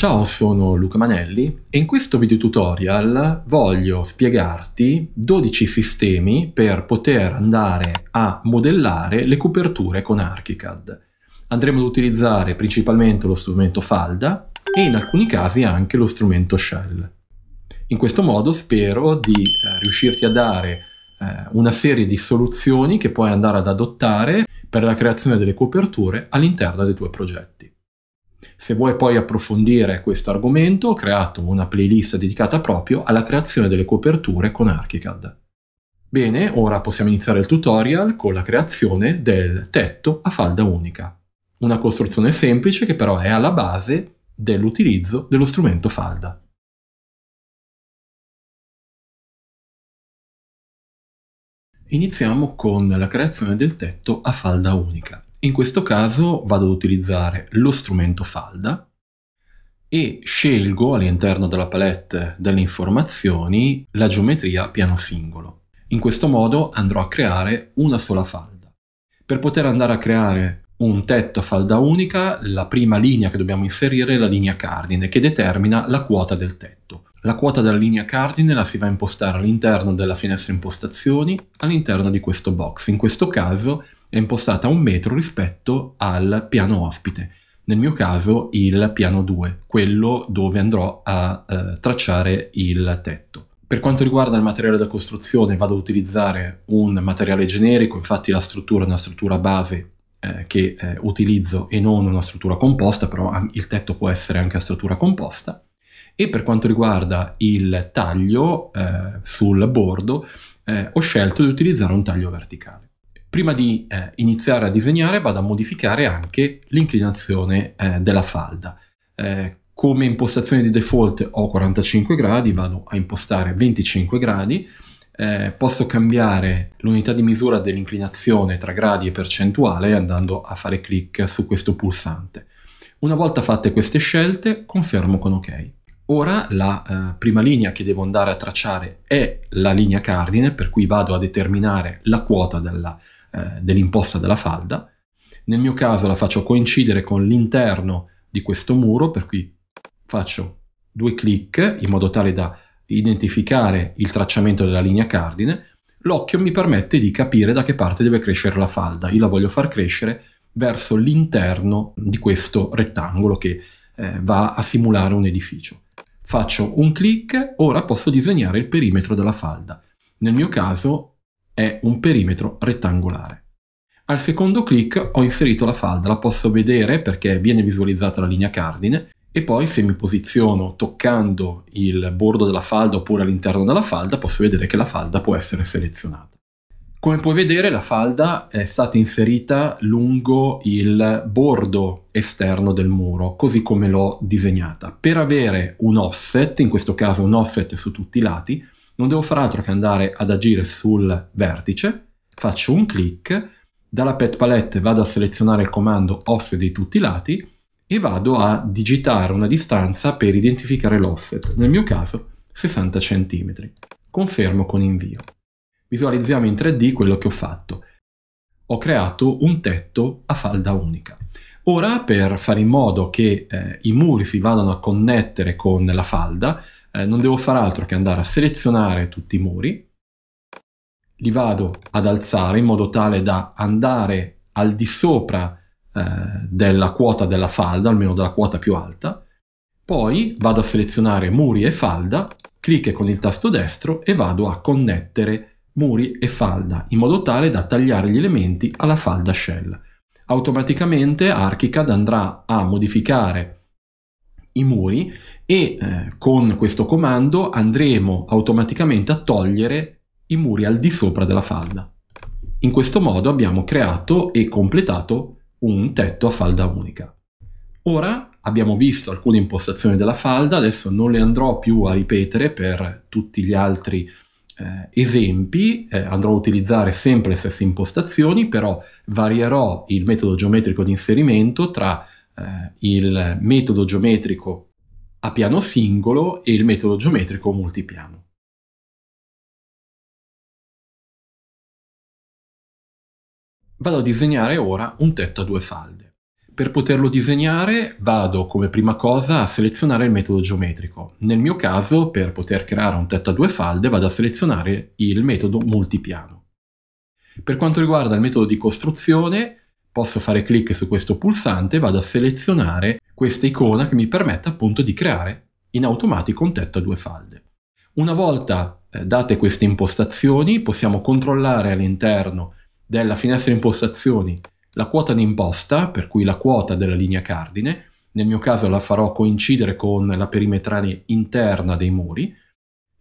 Ciao, sono Luca Manelli e in questo video tutorial voglio spiegarti 12 sistemi per poter andare a modellare le coperture con ArchiCAD. Andremo ad utilizzare principalmente lo strumento Falda e in alcuni casi anche lo strumento Shell. In questo modo spero di eh, riuscirti a dare eh, una serie di soluzioni che puoi andare ad adottare per la creazione delle coperture all'interno dei tuoi progetti. Se vuoi poi approfondire questo argomento, ho creato una playlist dedicata proprio alla creazione delle coperture con Archicad. Bene, ora possiamo iniziare il tutorial con la creazione del tetto a falda unica. Una costruzione semplice che però è alla base dell'utilizzo dello strumento falda. Iniziamo con la creazione del tetto a falda unica. In questo caso vado ad utilizzare lo strumento falda e scelgo all'interno della palette delle informazioni la geometria piano singolo. In questo modo andrò a creare una sola falda. Per poter andare a creare un tetto a falda unica, la prima linea che dobbiamo inserire è la linea cardine che determina la quota del tetto. La quota della linea cardine la si va a impostare all'interno della finestra impostazioni, all'interno di questo box. In questo caso è impostata a un metro rispetto al piano ospite, nel mio caso il piano 2, quello dove andrò a eh, tracciare il tetto. Per quanto riguarda il materiale da costruzione vado ad utilizzare un materiale generico, infatti la struttura è una struttura base eh, che eh, utilizzo e non una struttura composta, però il tetto può essere anche a struttura composta. E per quanto riguarda il taglio eh, sul bordo eh, ho scelto di utilizzare un taglio verticale. Prima di eh, iniziare a disegnare vado a modificare anche l'inclinazione eh, della falda. Eh, come impostazione di default ho 45 gradi, vado a impostare 25 gradi, eh, posso cambiare l'unità di misura dell'inclinazione tra gradi e percentuale andando a fare clic su questo pulsante. Una volta fatte queste scelte confermo con ok. Ora la eh, prima linea che devo andare a tracciare è la linea cardine, per cui vado a determinare la quota della eh, dell'imposta della falda. Nel mio caso la faccio coincidere con l'interno di questo muro, per cui faccio due clic in modo tale da identificare il tracciamento della linea cardine. L'occhio mi permette di capire da che parte deve crescere la falda. Io la voglio far crescere verso l'interno di questo rettangolo che eh, va a simulare un edificio. Faccio un clic, ora posso disegnare il perimetro della falda. Nel mio caso è un perimetro rettangolare. Al secondo clic ho inserito la falda, la posso vedere perché viene visualizzata la linea cardine e poi se mi posiziono toccando il bordo della falda oppure all'interno della falda posso vedere che la falda può essere selezionata. Come puoi vedere la falda è stata inserita lungo il bordo esterno del muro, così come l'ho disegnata. Per avere un offset, in questo caso un offset su tutti i lati, non devo fare altro che andare ad agire sul vertice, faccio un clic, dalla pet palette vado a selezionare il comando offset di tutti i lati e vado a digitare una distanza per identificare l'offset, nel mio caso 60 cm. Confermo con invio. Visualizziamo in 3D quello che ho fatto. Ho creato un tetto a falda unica. Ora, per fare in modo che eh, i muri si vadano a connettere con la falda, eh, non devo fare altro che andare a selezionare tutti i muri, li vado ad alzare in modo tale da andare al di sopra eh, della quota della falda, almeno della quota più alta, poi vado a selezionare muri e falda, clicco con il tasto destro e vado a connettere muri e falda in modo tale da tagliare gli elementi alla falda shell. Automaticamente ArchiCAD andrà a modificare i muri e eh, con questo comando andremo automaticamente a togliere i muri al di sopra della falda. In questo modo abbiamo creato e completato un tetto a falda unica. Ora abbiamo visto alcune impostazioni della falda, adesso non le andrò più a ripetere per tutti gli altri eh, esempi, eh, andrò a utilizzare sempre le stesse impostazioni, però varierò il metodo geometrico di inserimento tra eh, il metodo geometrico a piano singolo e il metodo geometrico multipiano. Vado a disegnare ora un tetto a due falde. Per poterlo disegnare vado come prima cosa a selezionare il metodo geometrico. Nel mio caso, per poter creare un tetto a due falde, vado a selezionare il metodo multipiano. Per quanto riguarda il metodo di costruzione, posso fare clic su questo pulsante e vado a selezionare questa icona che mi permette appunto di creare in automatico un tetto a due falde. Una volta eh, date queste impostazioni possiamo controllare all'interno della finestra impostazioni la quota di imposta, per cui la quota della linea cardine, nel mio caso la farò coincidere con la perimetrale interna dei muri,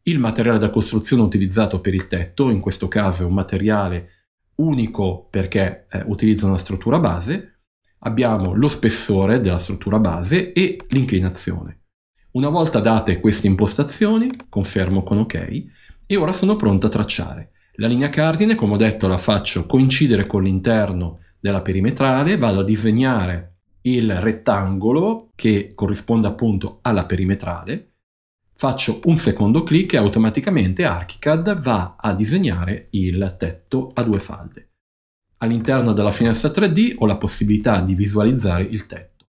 il materiale da costruzione utilizzato per il tetto, in questo caso è un materiale unico perché eh, utilizza una struttura base, abbiamo lo spessore della struttura base e l'inclinazione. Una volta date queste impostazioni, confermo con ok, e ora sono pronto a tracciare. La linea cardine, come ho detto, la faccio coincidere con l'interno della perimetrale, vado a disegnare il rettangolo che corrisponde appunto alla perimetrale Faccio un secondo clic e automaticamente ArchiCAD va a disegnare il tetto a due falde. All'interno della finestra 3D ho la possibilità di visualizzare il tetto.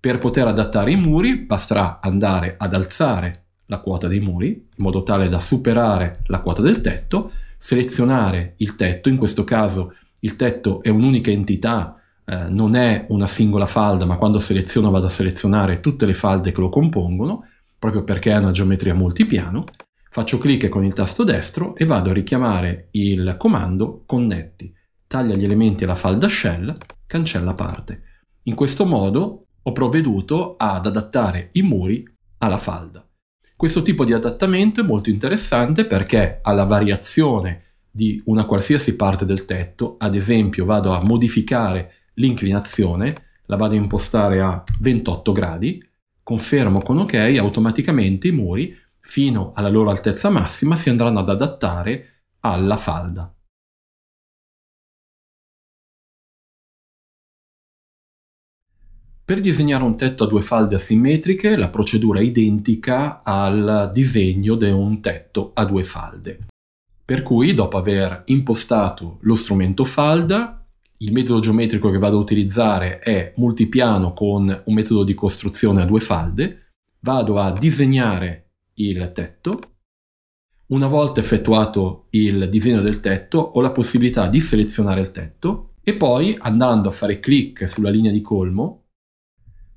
Per poter adattare i muri basterà andare ad alzare la quota dei muri in modo tale da superare la quota del tetto, selezionare il tetto, in questo caso il tetto è un'unica entità eh, non è una singola falda, ma quando seleziono vado a selezionare tutte le falde che lo compongono, proprio perché è una geometria multipiano, faccio clic con il tasto destro e vado a richiamare il comando connetti, taglia gli elementi alla falda shell, cancella parte. In questo modo ho provveduto ad adattare i muri alla falda. Questo tipo di adattamento è molto interessante perché alla variazione di una qualsiasi parte del tetto, ad esempio vado a modificare l'inclinazione, la vado a impostare a 28 gradi, confermo con ok, automaticamente i muri, fino alla loro altezza massima, si andranno ad adattare alla falda. Per disegnare un tetto a due falde asimmetriche la procedura è identica al disegno di un tetto a due falde. Per cui, dopo aver impostato lo strumento falda, il metodo geometrico che vado a utilizzare è multipiano con un metodo di costruzione a due falde, vado a disegnare il tetto, una volta effettuato il disegno del tetto ho la possibilità di selezionare il tetto e poi andando a fare clic sulla linea di colmo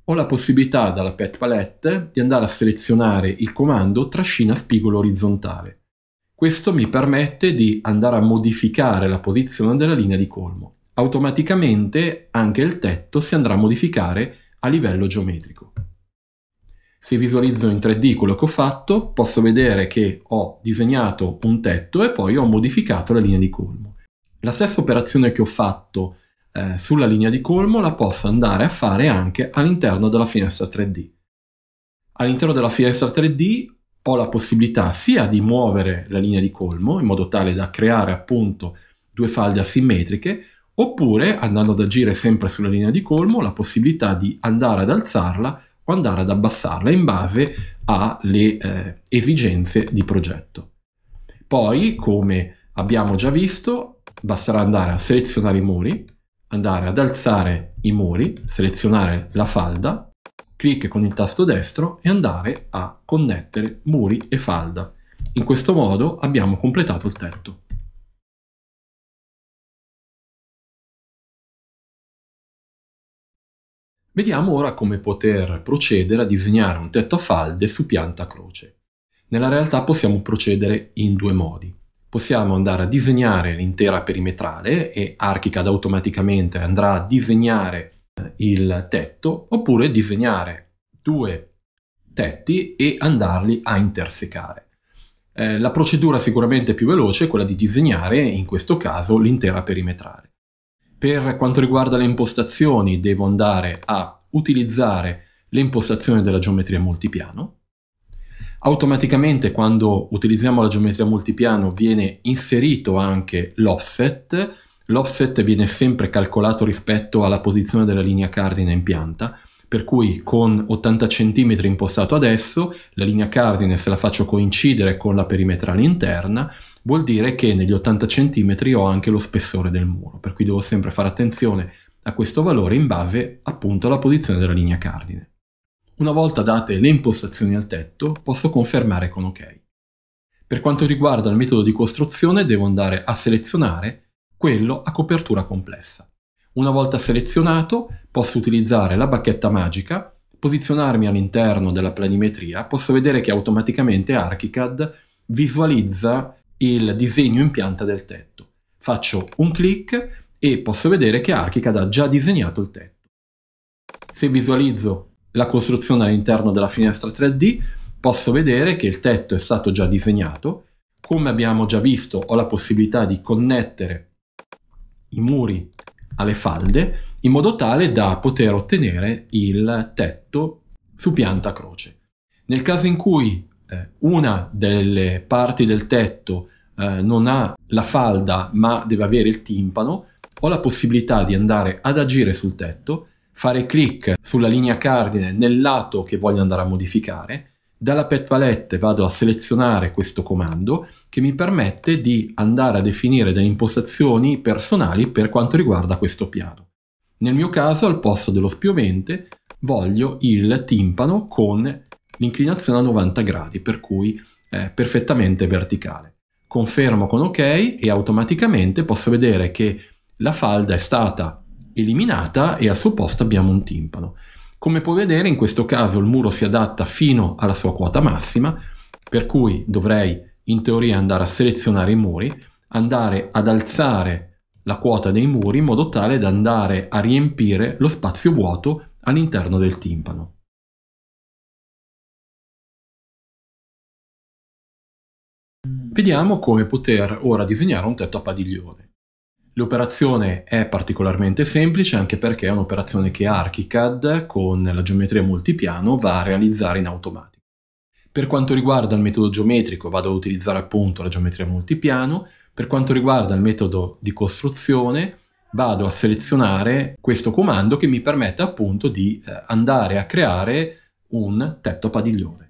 ho la possibilità dalla pet palette di andare a selezionare il comando trascina spigolo orizzontale. Questo mi permette di andare a modificare la posizione della linea di colmo automaticamente anche il tetto si andrà a modificare a livello geometrico. Se visualizzo in 3D quello che ho fatto, posso vedere che ho disegnato un tetto e poi ho modificato la linea di colmo. La stessa operazione che ho fatto eh, sulla linea di colmo la posso andare a fare anche all'interno della finestra 3D. All'interno della finestra 3D ho la possibilità sia di muovere la linea di colmo in modo tale da creare appunto due falde asimmetriche, oppure, andando ad agire sempre sulla linea di colmo, la possibilità di andare ad alzarla o andare ad abbassarla in base alle eh, esigenze di progetto. Poi, come abbiamo già visto, basterà andare a selezionare i muri, andare ad alzare i muri, selezionare la falda, clic con il tasto destro e andare a connettere muri e falda. In questo modo abbiamo completato il tetto. Vediamo ora come poter procedere a disegnare un tetto a falde su pianta croce. Nella realtà possiamo procedere in due modi. Possiamo andare a disegnare l'intera perimetrale e ArchiCAD automaticamente andrà a disegnare eh, il tetto oppure disegnare due tetti e andarli a intersecare. Eh, la procedura sicuramente più veloce è quella di disegnare in questo caso l'intera perimetrale. Per quanto riguarda le impostazioni, devo andare a utilizzare le impostazioni della geometria multipiano. Automaticamente quando utilizziamo la geometria multipiano viene inserito anche l'offset. L'offset viene sempre calcolato rispetto alla posizione della linea cardine in pianta, per cui con 80 cm impostato adesso, la linea cardine se la faccio coincidere con la perimetrale interna, vuol dire che negli 80 cm ho anche lo spessore del muro, per cui devo sempre fare attenzione a questo valore in base appunto alla posizione della linea cardine. Una volta date le impostazioni al tetto, posso confermare con OK. Per quanto riguarda il metodo di costruzione, devo andare a selezionare quello a copertura complessa. Una volta selezionato, posso utilizzare la bacchetta magica, posizionarmi all'interno della planimetria, posso vedere che automaticamente ArchiCAD visualizza il disegno in pianta del tetto. Faccio un clic e posso vedere che Archicad ha già disegnato il tetto. Se visualizzo la costruzione all'interno della finestra 3D, posso vedere che il tetto è stato già disegnato. Come abbiamo già visto, ho la possibilità di connettere i muri alle falde in modo tale da poter ottenere il tetto su pianta croce. Nel caso in cui eh, una delle parti del tetto eh, non ha la falda ma deve avere il timpano, ho la possibilità di andare ad agire sul tetto, fare clic sulla linea cardine nel lato che voglio andare a modificare, dalla pet palette vado a selezionare questo comando che mi permette di andare a definire delle impostazioni personali per quanto riguarda questo piano. Nel mio caso al posto dello spiovente voglio il timpano con l'inclinazione a 90 gradi per cui è perfettamente verticale confermo con ok e automaticamente posso vedere che la falda è stata eliminata e al suo posto abbiamo un timpano. Come puoi vedere in questo caso il muro si adatta fino alla sua quota massima, per cui dovrei in teoria andare a selezionare i muri, andare ad alzare la quota dei muri in modo tale da andare a riempire lo spazio vuoto all'interno del timpano. Vediamo come poter ora disegnare un tetto a padiglione. L'operazione è particolarmente semplice anche perché è un'operazione che ArchiCAD con la geometria multipiano va a realizzare in automatico. Per quanto riguarda il metodo geometrico vado ad utilizzare appunto la geometria multipiano, per quanto riguarda il metodo di costruzione vado a selezionare questo comando che mi permette appunto di eh, andare a creare un tetto padiglione.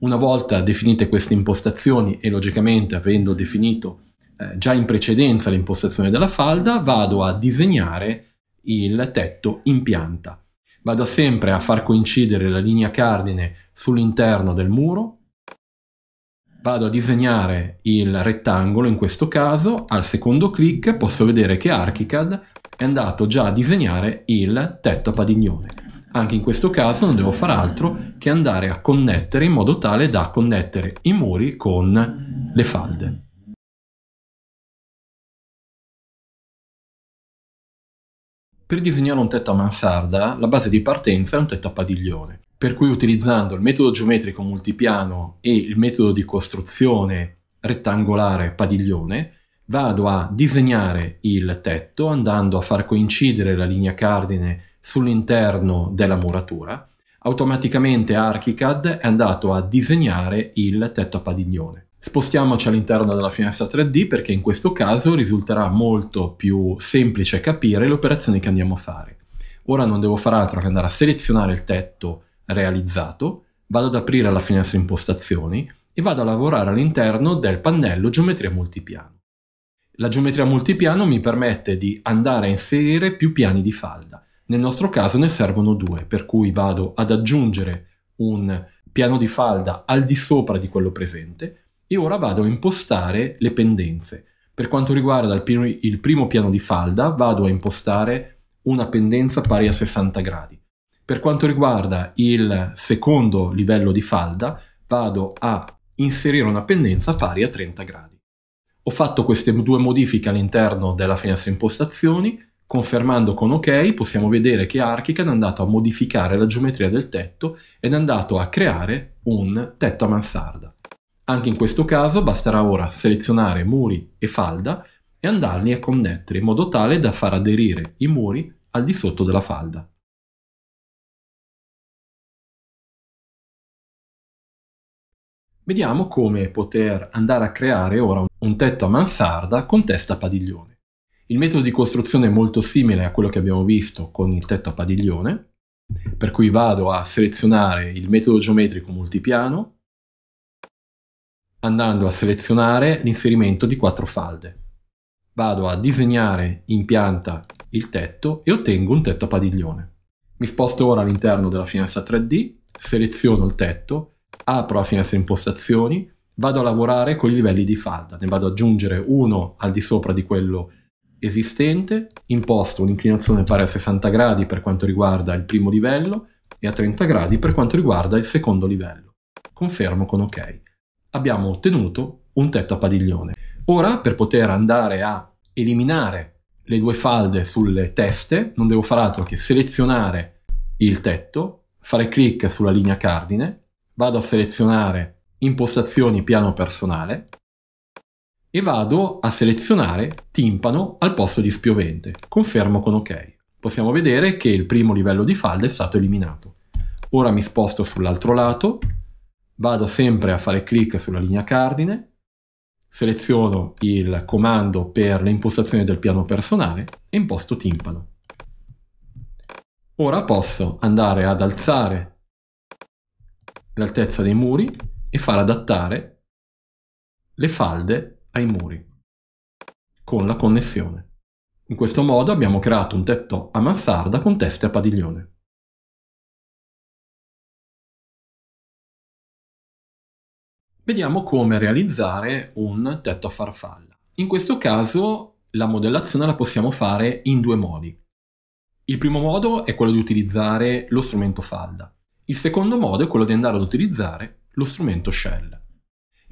Una volta definite queste impostazioni e logicamente avendo definito eh, già in precedenza l'impostazione della falda, vado a disegnare il tetto in pianta. Vado sempre a far coincidere la linea cardine sull'interno del muro, vado a disegnare il rettangolo in questo caso, al secondo clic posso vedere che ArchiCAD è andato già a disegnare il tetto a padiglione. Anche in questo caso non devo fare altro che andare a connettere in modo tale da connettere i muri con le falde. Per disegnare un tetto a mansarda, la base di partenza è un tetto a padiglione, per cui utilizzando il metodo geometrico multipiano e il metodo di costruzione rettangolare padiglione, vado a disegnare il tetto andando a far coincidere la linea cardine sull'interno della muratura, automaticamente ArchiCAD è andato a disegnare il tetto a padiglione. Spostiamoci all'interno della finestra 3D perché in questo caso risulterà molto più semplice capire le operazioni che andiamo a fare. Ora non devo fare altro che andare a selezionare il tetto realizzato, vado ad aprire la finestra impostazioni e vado a lavorare all'interno del pannello geometria multipiano. La geometria multipiano mi permette di andare a inserire più piani di falda. Nel nostro caso ne servono due, per cui vado ad aggiungere un piano di falda al di sopra di quello presente e ora vado a impostare le pendenze. Per quanto riguarda il primo piano di falda vado a impostare una pendenza pari a 60 gradi. Per quanto riguarda il secondo livello di falda vado a inserire una pendenza pari a 30 gradi. Ho fatto queste due modifiche all'interno della finestra impostazioni, Confermando con OK possiamo vedere che Archicad è andato a modificare la geometria del tetto ed è andato a creare un tetto a mansarda. Anche in questo caso basterà ora selezionare muri e falda e andarli a connettere in modo tale da far aderire i muri al di sotto della falda. Vediamo come poter andare a creare ora un tetto a mansarda con testa padiglione. Il metodo di costruzione è molto simile a quello che abbiamo visto con il tetto a padiglione, per cui vado a selezionare il metodo geometrico multipiano andando a selezionare l'inserimento di quattro falde. Vado a disegnare in pianta il tetto e ottengo un tetto a padiglione. Mi sposto ora all'interno della finestra 3D, seleziono il tetto, apro la finestra impostazioni, vado a lavorare con i livelli di falda, ne vado ad aggiungere uno al di sopra di quello esistente, imposto un'inclinazione pari a 60 gradi per quanto riguarda il primo livello e a 30 gradi per quanto riguarda il secondo livello. Confermo con OK. Abbiamo ottenuto un tetto a padiglione. Ora, per poter andare a eliminare le due falde sulle teste, non devo fare altro che selezionare il tetto, fare clic sulla linea cardine, vado a selezionare impostazioni piano personale, e vado a selezionare timpano al posto di spiovente. Confermo con ok. Possiamo vedere che il primo livello di falda è stato eliminato. Ora mi sposto sull'altro lato, vado sempre a fare clic sulla linea cardine, seleziono il comando per le impostazioni del piano personale e imposto timpano. Ora posso andare ad alzare l'altezza dei muri e far adattare le falde ai muri con la connessione. In questo modo abbiamo creato un tetto a mansarda con teste a padiglione. Vediamo come realizzare un tetto a farfalla. In questo caso la modellazione la possiamo fare in due modi. Il primo modo è quello di utilizzare lo strumento falda. Il secondo modo è quello di andare ad utilizzare lo strumento shell.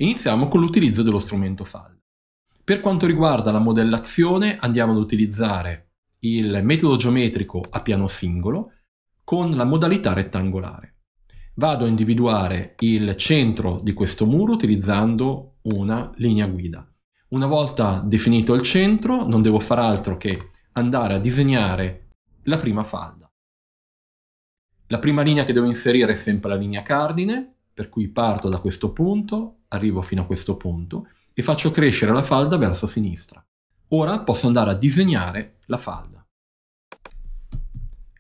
Iniziamo con l'utilizzo dello strumento FAL. Per quanto riguarda la modellazione andiamo ad utilizzare il metodo geometrico a piano singolo con la modalità rettangolare. Vado a individuare il centro di questo muro utilizzando una linea guida. Una volta definito il centro non devo fare altro che andare a disegnare la prima falda. La prima linea che devo inserire è sempre la linea cardine, per cui parto da questo punto, arrivo fino a questo punto e faccio crescere la falda verso sinistra. Ora posso andare a disegnare la falda.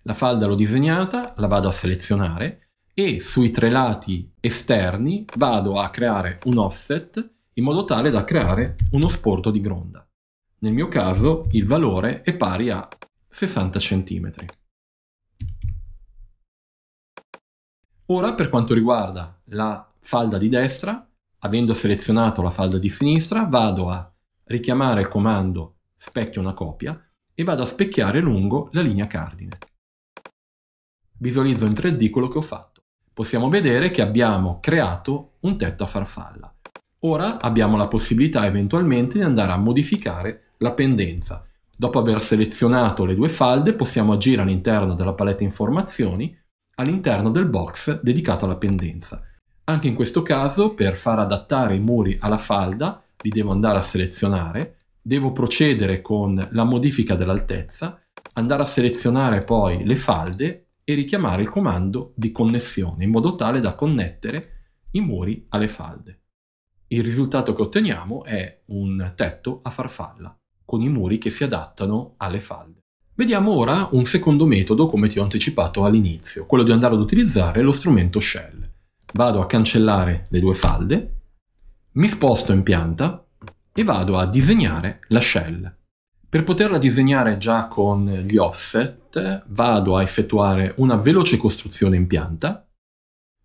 La falda l'ho disegnata, la vado a selezionare e sui tre lati esterni vado a creare un offset in modo tale da creare uno sporto di gronda. Nel mio caso il valore è pari a 60 cm. Ora per quanto riguarda la falda di destra Avendo selezionato la falda di sinistra vado a richiamare il comando specchio una copia e vado a specchiare lungo la linea cardine. Visualizzo in 3D quello che ho fatto. Possiamo vedere che abbiamo creato un tetto a farfalla. Ora abbiamo la possibilità eventualmente di andare a modificare la pendenza. Dopo aver selezionato le due falde possiamo agire all'interno della palette informazioni all'interno del box dedicato alla pendenza. Anche in questo caso, per far adattare i muri alla falda, li devo andare a selezionare, devo procedere con la modifica dell'altezza, andare a selezionare poi le falde e richiamare il comando di connessione in modo tale da connettere i muri alle falde. Il risultato che otteniamo è un tetto a farfalla, con i muri che si adattano alle falde. Vediamo ora un secondo metodo, come ti ho anticipato all'inizio, quello di andare ad utilizzare lo strumento shell vado a cancellare le due falde, mi sposto in pianta e vado a disegnare la shell. Per poterla disegnare già con gli offset vado a effettuare una veloce costruzione in pianta,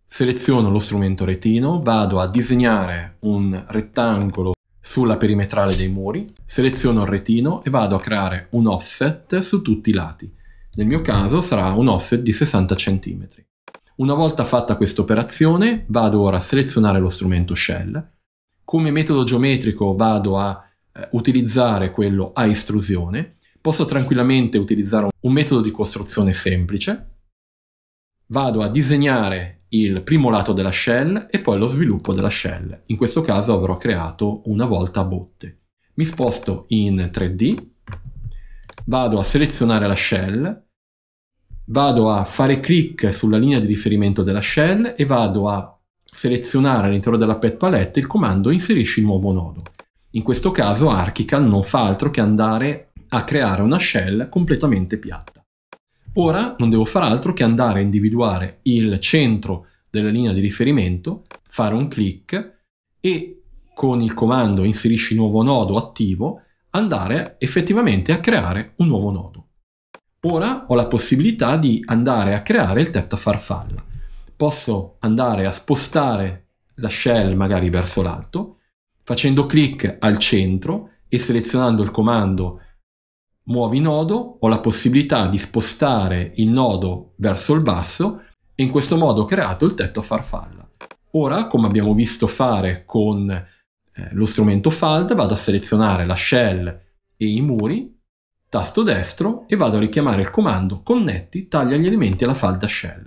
seleziono lo strumento retino, vado a disegnare un rettangolo sulla perimetrale dei muri, seleziono il retino e vado a creare un offset su tutti i lati. Nel mio caso sarà un offset di 60 cm. Una volta fatta questa operazione vado ora a selezionare lo strumento shell, come metodo geometrico vado a eh, utilizzare quello a estrusione, posso tranquillamente utilizzare un metodo di costruzione semplice, vado a disegnare il primo lato della shell e poi lo sviluppo della shell. In questo caso avrò creato una volta a botte. Mi sposto in 3D, vado a selezionare la shell, vado a fare clic sulla linea di riferimento della shell e vado a selezionare all'interno della pet palette il comando inserisci nuovo nodo. In questo caso Archical non fa altro che andare a creare una shell completamente piatta. Ora non devo fare altro che andare a individuare il centro della linea di riferimento, fare un clic e con il comando inserisci nuovo nodo attivo andare effettivamente a creare un nuovo nodo. Ora ho la possibilità di andare a creare il tetto a farfalla. Posso andare a spostare la shell magari verso l'alto, facendo clic al centro e selezionando il comando muovi nodo, ho la possibilità di spostare il nodo verso il basso e in questo modo ho creato il tetto a farfalla. Ora, come abbiamo visto fare con eh, lo strumento Fald, vado a selezionare la shell e i muri, tasto destro e vado a richiamare il comando connetti taglia gli elementi alla falda shell.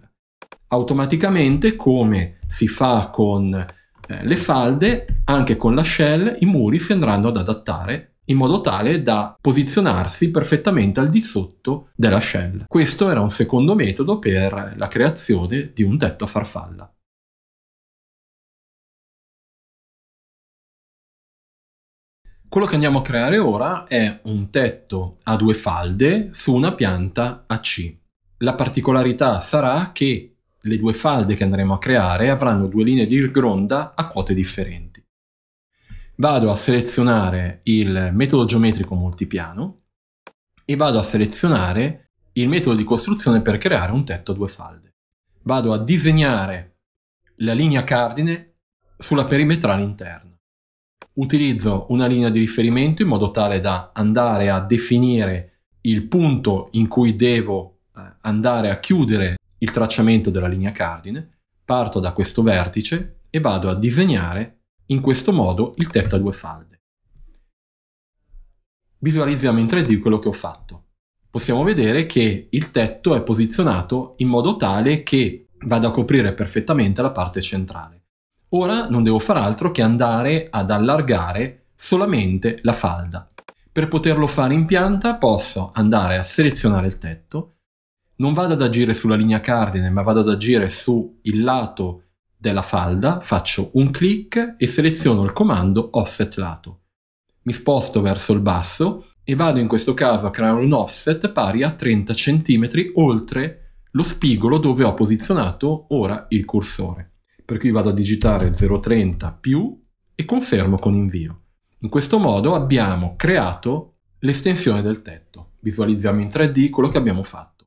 Automaticamente, come si fa con eh, le falde, anche con la shell i muri si andranno ad adattare in modo tale da posizionarsi perfettamente al di sotto della shell. Questo era un secondo metodo per la creazione di un tetto a farfalla. Quello che andiamo a creare ora è un tetto a due falde su una pianta a C. La particolarità sarà che le due falde che andremo a creare avranno due linee di gronda a quote differenti. Vado a selezionare il metodo geometrico multipiano e vado a selezionare il metodo di costruzione per creare un tetto a due falde. Vado a disegnare la linea cardine sulla perimetrale interna utilizzo una linea di riferimento in modo tale da andare a definire il punto in cui devo eh, andare a chiudere il tracciamento della linea cardine, parto da questo vertice e vado a disegnare in questo modo il tetto a due falde. Visualizziamo in 3D quello che ho fatto. Possiamo vedere che il tetto è posizionato in modo tale che vada a coprire perfettamente la parte centrale. Ora non devo far altro che andare ad allargare solamente la falda. Per poterlo fare in pianta posso andare a selezionare il tetto, non vado ad agire sulla linea cardine ma vado ad agire sul lato della falda, faccio un clic e seleziono il comando offset lato. Mi sposto verso il basso e vado in questo caso a creare un offset pari a 30 cm oltre lo spigolo dove ho posizionato ora il cursore per cui vado a digitare 030 più e confermo con invio. In questo modo abbiamo creato l'estensione del tetto. Visualizziamo in 3D quello che abbiamo fatto.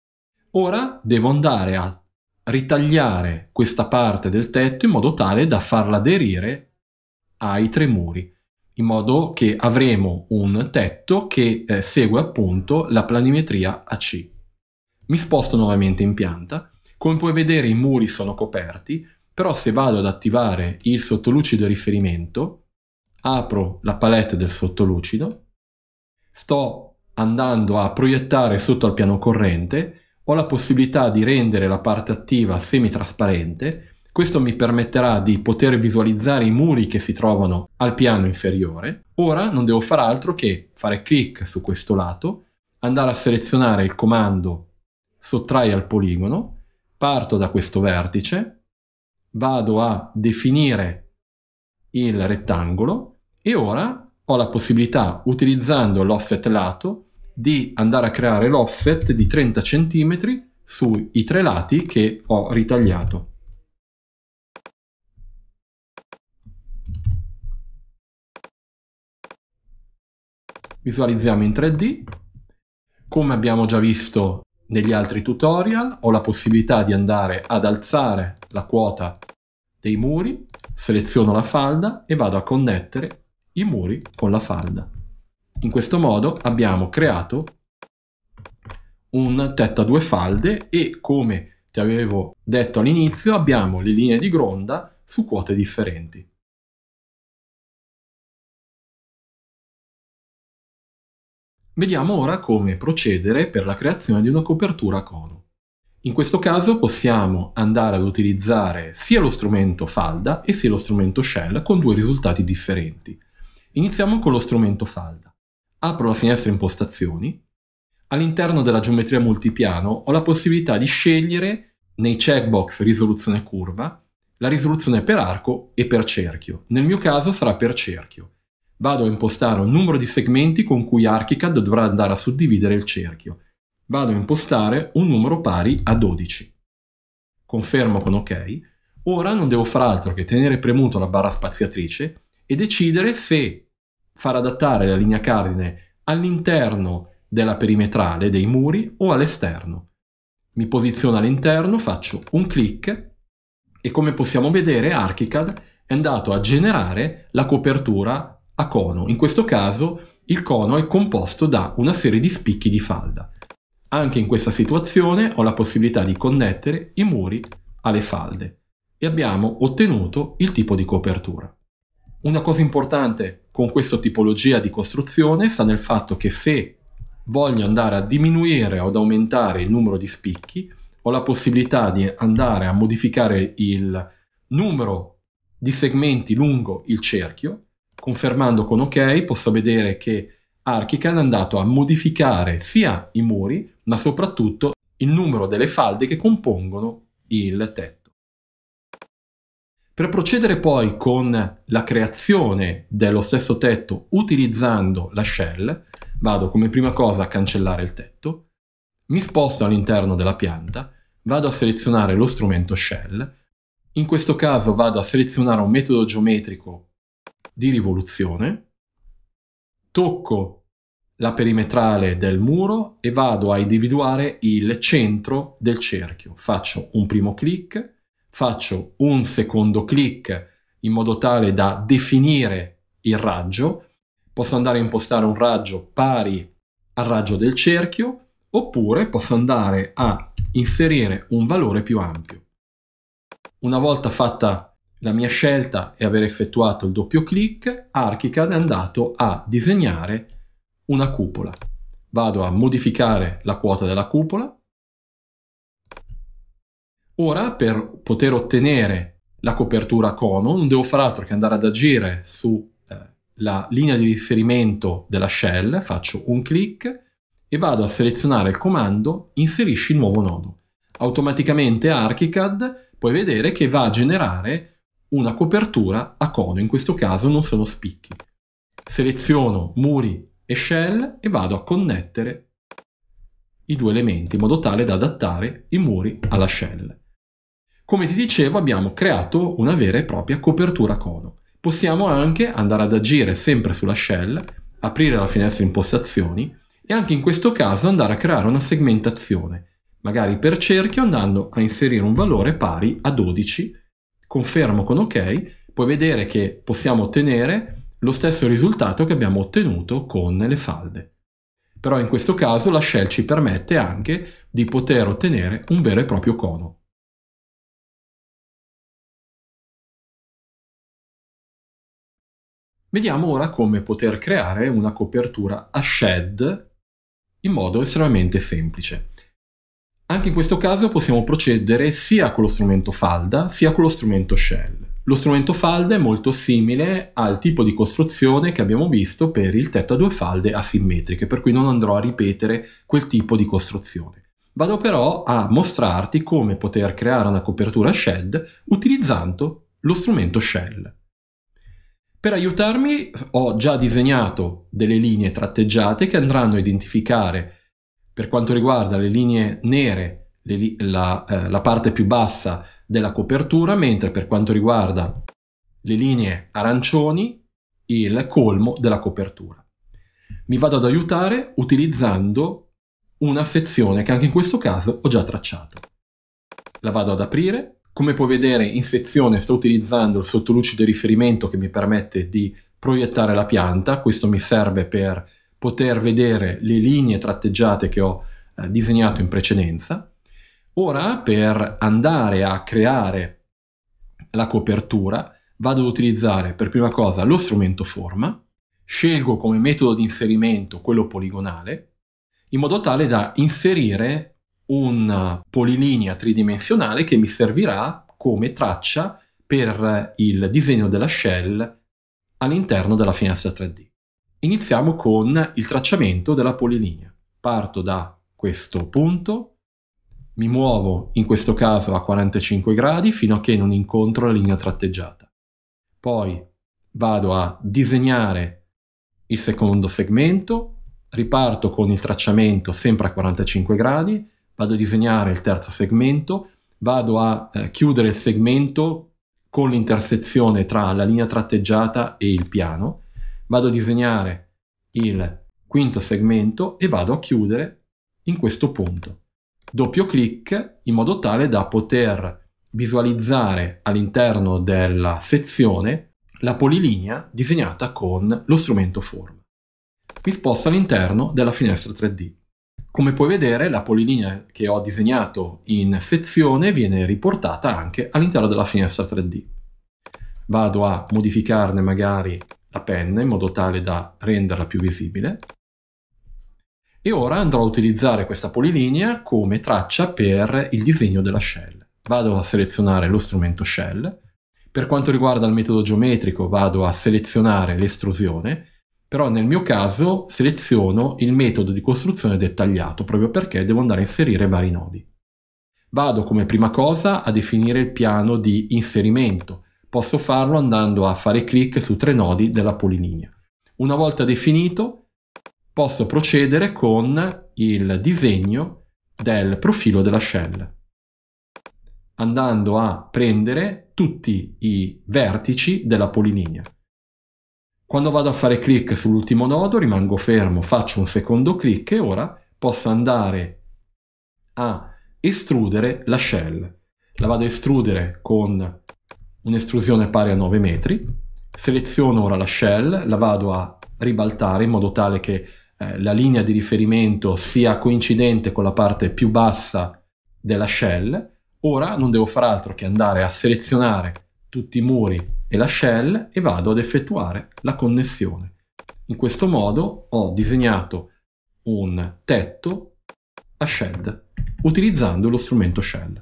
Ora devo andare a ritagliare questa parte del tetto in modo tale da farla aderire ai tre muri, in modo che avremo un tetto che eh, segue appunto la planimetria AC. Mi sposto nuovamente in pianta. Come puoi vedere i muri sono coperti, però se vado ad attivare il sottolucido riferimento, apro la palette del sottolucido, sto andando a proiettare sotto al piano corrente, ho la possibilità di rendere la parte attiva semitrasparente, questo mi permetterà di poter visualizzare i muri che si trovano al piano inferiore. Ora non devo fare altro che fare clic su questo lato, andare a selezionare il comando sottrai al poligono, parto da questo vertice, vado a definire il rettangolo e ora ho la possibilità, utilizzando l'offset lato, di andare a creare l'offset di 30 cm sui tre lati che ho ritagliato. Visualizziamo in 3D. Come abbiamo già visto negli altri tutorial, ho la possibilità di andare ad alzare la quota dei muri, seleziono la falda e vado a connettere i muri con la falda. In questo modo abbiamo creato un tetto a due falde e come ti avevo detto all'inizio abbiamo le linee di gronda su quote differenti. Vediamo ora come procedere per la creazione di una copertura cono. In questo caso possiamo andare ad utilizzare sia lo strumento falda e sia lo strumento shell con due risultati differenti. Iniziamo con lo strumento falda. Apro la finestra impostazioni. All'interno della geometria multipiano ho la possibilità di scegliere nei checkbox risoluzione curva la risoluzione per arco e per cerchio. Nel mio caso sarà per cerchio. Vado a impostare un numero di segmenti con cui ArchiCAD dovrà andare a suddividere il cerchio vado a impostare un numero pari a 12. Confermo con OK. Ora non devo far altro che tenere premuto la barra spaziatrice e decidere se far adattare la linea cardine all'interno della perimetrale dei muri o all'esterno. Mi posiziono all'interno, faccio un clic e come possiamo vedere ArchiCAD è andato a generare la copertura a cono. In questo caso il cono è composto da una serie di spicchi di falda. Anche in questa situazione ho la possibilità di connettere i muri alle falde e abbiamo ottenuto il tipo di copertura. Una cosa importante con questa tipologia di costruzione sta nel fatto che se voglio andare a diminuire o ad aumentare il numero di spicchi, ho la possibilità di andare a modificare il numero di segmenti lungo il cerchio, confermando con ok posso vedere che Archican è andato a modificare sia i muri, ma soprattutto il numero delle falde che compongono il tetto. Per procedere poi con la creazione dello stesso tetto utilizzando la shell, vado come prima cosa a cancellare il tetto, mi sposto all'interno della pianta, vado a selezionare lo strumento shell, in questo caso vado a selezionare un metodo geometrico di rivoluzione, tocco la perimetrale del muro e vado a individuare il centro del cerchio. Faccio un primo clic, faccio un secondo clic in modo tale da definire il raggio. Posso andare a impostare un raggio pari al raggio del cerchio oppure posso andare a inserire un valore più ampio. Una volta fatta la mia scelta e aver effettuato il doppio clic, Archicad è andato a disegnare il una cupola. Vado a modificare la quota della cupola. Ora, per poter ottenere la copertura cono, non devo fare altro che andare ad agire sulla eh, linea di riferimento della shell, faccio un clic e vado a selezionare il comando inserisci il nuovo nodo. Automaticamente ArchiCAD puoi vedere che va a generare una copertura a cono, in questo caso non sono spicchi. Seleziono muri e shell e vado a connettere i due elementi in modo tale da adattare i muri alla shell. Come ti dicevo abbiamo creato una vera e propria copertura cono. Possiamo anche andare ad agire sempre sulla shell, aprire la finestra impostazioni e anche in questo caso andare a creare una segmentazione, magari per cerchio andando a inserire un valore pari a 12, confermo con ok, puoi vedere che possiamo ottenere lo stesso risultato che abbiamo ottenuto con le falde. Però in questo caso la shell ci permette anche di poter ottenere un vero e proprio cono. Vediamo ora come poter creare una copertura a shed in modo estremamente semplice. Anche in questo caso possiamo procedere sia con lo strumento falda sia con lo strumento shell. Lo strumento falde è molto simile al tipo di costruzione che abbiamo visto per il tetto a due falde asimmetriche, per cui non andrò a ripetere quel tipo di costruzione. Vado però a mostrarti come poter creare una copertura shed utilizzando lo strumento shell. Per aiutarmi ho già disegnato delle linee tratteggiate che andranno a identificare per quanto riguarda le linee nere, le li la, eh, la parte più bassa della copertura, mentre per quanto riguarda le linee arancioni, il colmo della copertura. Mi vado ad aiutare utilizzando una sezione che anche in questo caso ho già tracciato. La vado ad aprire come puoi vedere in sezione sto utilizzando il sottoluce di riferimento che mi permette di proiettare la pianta, questo mi serve per poter vedere le linee tratteggiate che ho eh, disegnato in precedenza. Ora per andare a creare la copertura vado ad utilizzare per prima cosa lo strumento forma, scelgo come metodo di inserimento quello poligonale, in modo tale da inserire una polilinea tridimensionale che mi servirà come traccia per il disegno della shell all'interno della finestra 3D. Iniziamo con il tracciamento della polilinea. Parto da questo punto, mi muovo, in questo caso a 45 gradi, fino a che non incontro la linea tratteggiata. Poi vado a disegnare il secondo segmento, riparto con il tracciamento sempre a 45 gradi, vado a disegnare il terzo segmento, vado a eh, chiudere il segmento con l'intersezione tra la linea tratteggiata e il piano, vado a disegnare il quinto segmento e vado a chiudere in questo punto doppio clic in modo tale da poter visualizzare all'interno della sezione la polilinea disegnata con lo strumento Form. Mi sposto all'interno della finestra 3D. Come puoi vedere la polilinea che ho disegnato in sezione viene riportata anche all'interno della finestra 3D. Vado a modificarne magari la penna in modo tale da renderla più visibile e ora andrò a utilizzare questa polilinea come traccia per il disegno della shell. Vado a selezionare lo strumento shell, per quanto riguarda il metodo geometrico vado a selezionare l'estrusione, però nel mio caso seleziono il metodo di costruzione dettagliato proprio perché devo andare a inserire vari nodi. Vado come prima cosa a definire il piano di inserimento. Posso farlo andando a fare clic su tre nodi della polilinea. Una volta definito posso procedere con il disegno del profilo della shell andando a prendere tutti i vertici della polilinea. Quando vado a fare clic sull'ultimo nodo rimango fermo, faccio un secondo clic e ora posso andare a estrudere la shell. La vado a estrudere con un'estrusione pari a 9 metri, seleziono ora la shell, la vado a ribaltare in modo tale che eh, la linea di riferimento sia coincidente con la parte più bassa della shell, ora non devo fare altro che andare a selezionare tutti i muri e la shell e vado ad effettuare la connessione. In questo modo ho disegnato un tetto a shell utilizzando lo strumento shell.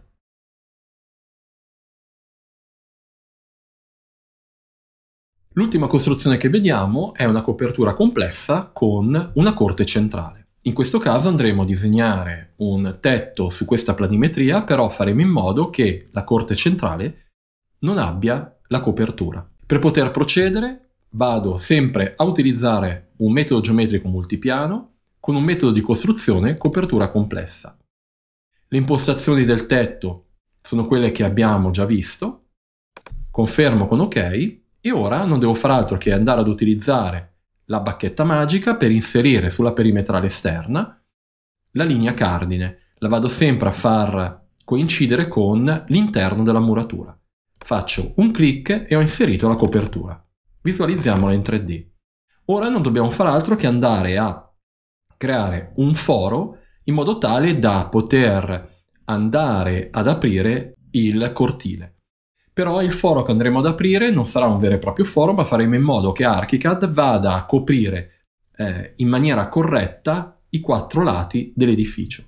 L'ultima costruzione che vediamo è una copertura complessa con una corte centrale. In questo caso andremo a disegnare un tetto su questa planimetria, però faremo in modo che la corte centrale non abbia la copertura. Per poter procedere vado sempre a utilizzare un metodo geometrico multipiano con un metodo di costruzione copertura complessa. Le impostazioni del tetto sono quelle che abbiamo già visto, confermo con ok e ora non devo far altro che andare ad utilizzare la bacchetta magica per inserire sulla perimetrale esterna la linea cardine. La vado sempre a far coincidere con l'interno della muratura. Faccio un clic e ho inserito la copertura. Visualizziamola in 3D. Ora non dobbiamo far altro che andare a creare un foro in modo tale da poter andare ad aprire il cortile. Però il foro che andremo ad aprire non sarà un vero e proprio foro, ma faremo in modo che ArchiCAD vada a coprire eh, in maniera corretta i quattro lati dell'edificio.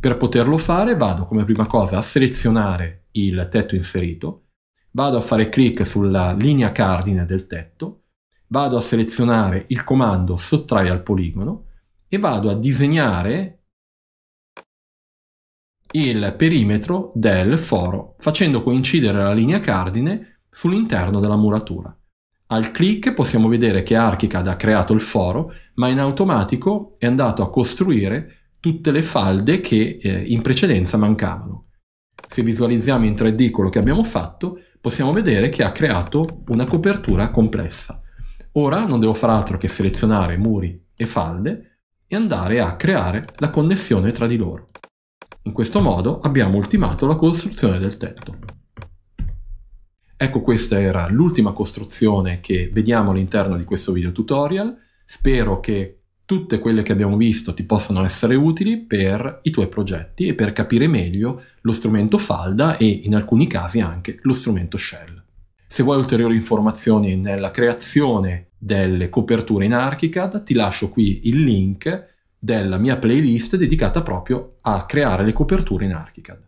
Per poterlo fare vado come prima cosa a selezionare il tetto inserito, vado a fare clic sulla linea cardine del tetto, vado a selezionare il comando sottrai al poligono e vado a disegnare il perimetro del foro facendo coincidere la linea cardine sull'interno della muratura. Al clic possiamo vedere che Archicad ha creato il foro, ma in automatico è andato a costruire tutte le falde che eh, in precedenza mancavano. Se visualizziamo in 3D quello che abbiamo fatto, possiamo vedere che ha creato una copertura complessa. Ora non devo fare altro che selezionare muri e falde e andare a creare la connessione tra di loro. In questo modo abbiamo ultimato la costruzione del tetto. Ecco questa era l'ultima costruzione che vediamo all'interno di questo video tutorial. Spero che tutte quelle che abbiamo visto ti possano essere utili per i tuoi progetti e per capire meglio lo strumento falda e in alcuni casi anche lo strumento shell. Se vuoi ulteriori informazioni nella creazione delle coperture in ArchiCAD ti lascio qui il link della mia playlist dedicata proprio a creare le coperture in Archicad.